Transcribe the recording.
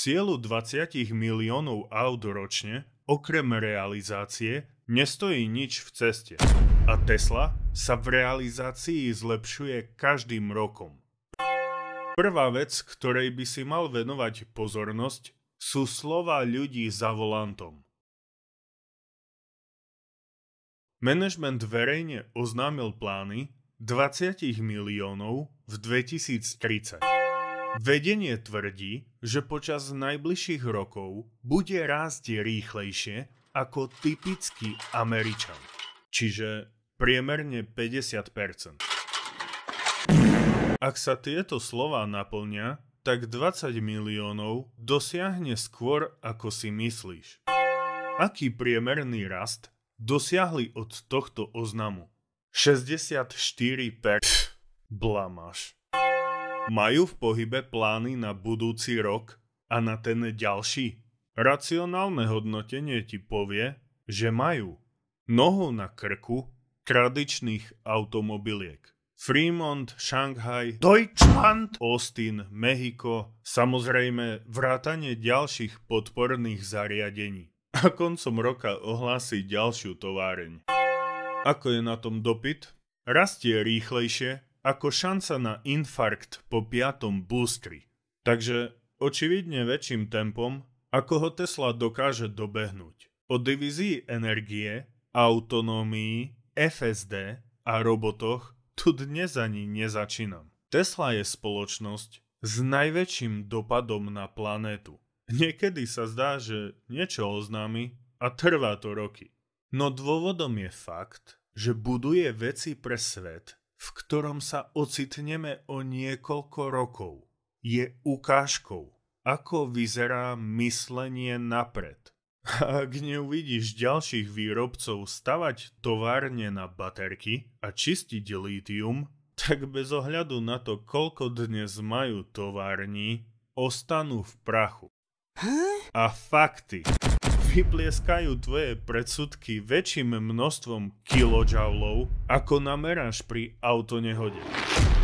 Cieľu 20 miliónov aut ročne, okrem realizácie, nestojí nič v ceste. A Tesla sa v realizácii zlepšuje každým rokom. Prvá vec, ktorej by si mal venovať pozornosť, sú slova ľudí za volantom. Management verejne oznámil plány 20 miliónov v 2030. Vedenie tvrdí, že počas najbližších rokov bude rásť rýchlejšie ako typický Američan. Čiže priemerne 50%. Ak sa tieto slova naplňa, tak 20 miliónov dosiahne skôr ako si myslíš. Aký priemerný rast dosiahli od tohto oznamu? 64 per... blamáš. Majú v pohybe plány na budúci rok a na ten ďalší? Racionálne hodnotenie ti povie, že majú nohu na krku tradičných automobiliek. Fremont, Šanghaj, Deutschland, Austin, Mexiko, samozrejme vrátanie ďalších podporných zariadení. A koncom roka ohlási ďalšiu továreň. Ako je na tom dopyt? Rastie rýchlejšie ako šanca na infarkt po piatom boostri. Takže očividne väčším tempom, ako ho Tesla dokáže dobehnúť. O divízii energie, autonómii, FSD a robotoch tu dnes ani nezačínam. Tesla je spoločnosť s najväčším dopadom na planétu. Niekedy sa zdá, že niečo oznámi a trvá to roky. No dôvodom je fakt, že buduje veci pre svet, v ktorom sa ocitneme o niekoľko rokov, je ukážkou, ako vyzerá myslenie napred. Ak neuvidíš ďalších výrobcov stavať továrne na baterky a čistiť lítium, tak bez ohľadu na to, koľko dnes majú továrni, ostanú v prachu. Huh? A fakty vyplieskajú tvoje predsudky väčším množstvom kilojoulov, ako nameráš pri autonehode.